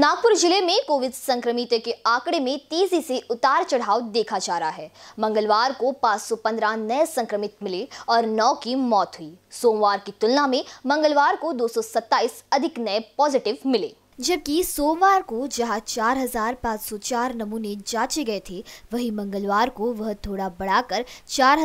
नागपुर जिले में कोविड संक्रमित के आंकड़े में तेजी से उतार चढ़ाव देखा जा रहा है मंगलवार को 515 नए संक्रमित मिले और 9 की मौत हुई सोमवार की तुलना में मंगलवार को 227 अधिक नए पॉजिटिव मिले जबकि सोमवार को जहां 4,504 नमूने जांचे गए थे वहीं मंगलवार को वह थोड़ा बढ़ाकर चार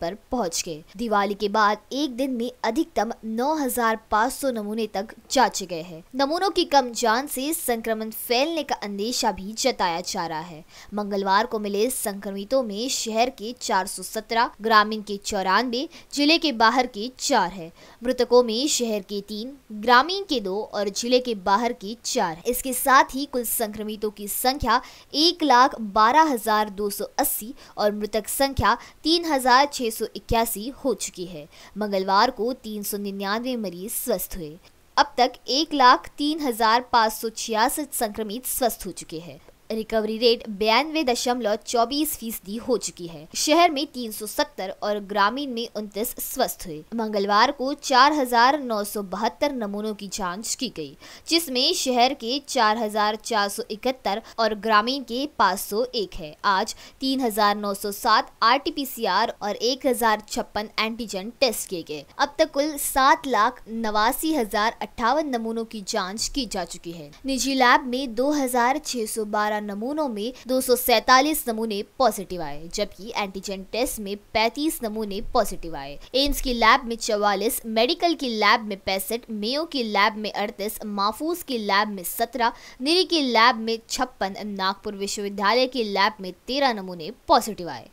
पर पहुंच गए दिवाली के बाद एक दिन में अधिकतम 9,500 नमूने तक जांचे गए हैं नमूनों की कम जान से संक्रमण फैलने का अंदेशा भी जताया जा रहा है मंगलवार को मिले संक्रमितों में शहर के 417, ग्रामीण के चौरानवे जिले के बाहर के चार है मृतकों में शहर के तीन ग्रामीण के दो और जिले जिले के बाहर की चार इसके साथ ही कुल संक्रमितों की संख्या एक लाख बारह हजार दो सौ अस्सी और मृतक संख्या तीन हजार छह सौ इक्यासी हो चुकी है मंगलवार को तीन सौ निन्यानवे मरीज स्वस्थ हुए अब तक एक लाख तीन हजार पाँच सौ छियासठ संक्रमित स्वस्थ हो चुके हैं रिकवरी रेट बयानवे दशमलव चौबीस फीसदी हो चुकी है शहर में तीन सौ सत्तर और ग्रामीण में उनतीस स्वस्थ हुए मंगलवार को चार हजार नौ सौ बहत्तर नमूनों की जांच की गई जिसमें शहर के चार हजार चार सौ इकहत्तर और ग्रामीण के पाँच सौ एक है आज तीन हजार नौ सौ सात R T P C R और एक हजार छप्पन एंटीजन टेस्ट किए गए अब तक कुल सात लाख नवासी हजार अट्ठावन नमूनों की जाँच की जा चुकी है निजी लैब में दो हजार छह सौ बारह नमूनों में दो नमूने पॉजिटिव आए जबकि एंटीजन टेस्ट में 35 नमूने पॉजिटिव आए एम्स की लैब में 44, मेडिकल की लैब में पैंसठ मेयो की लैब में 38, माफूस की लैब में 17, निरी की लैब में छप्पन नागपुर विश्वविद्यालय की लैब में तेरह नमूने पॉजिटिव आए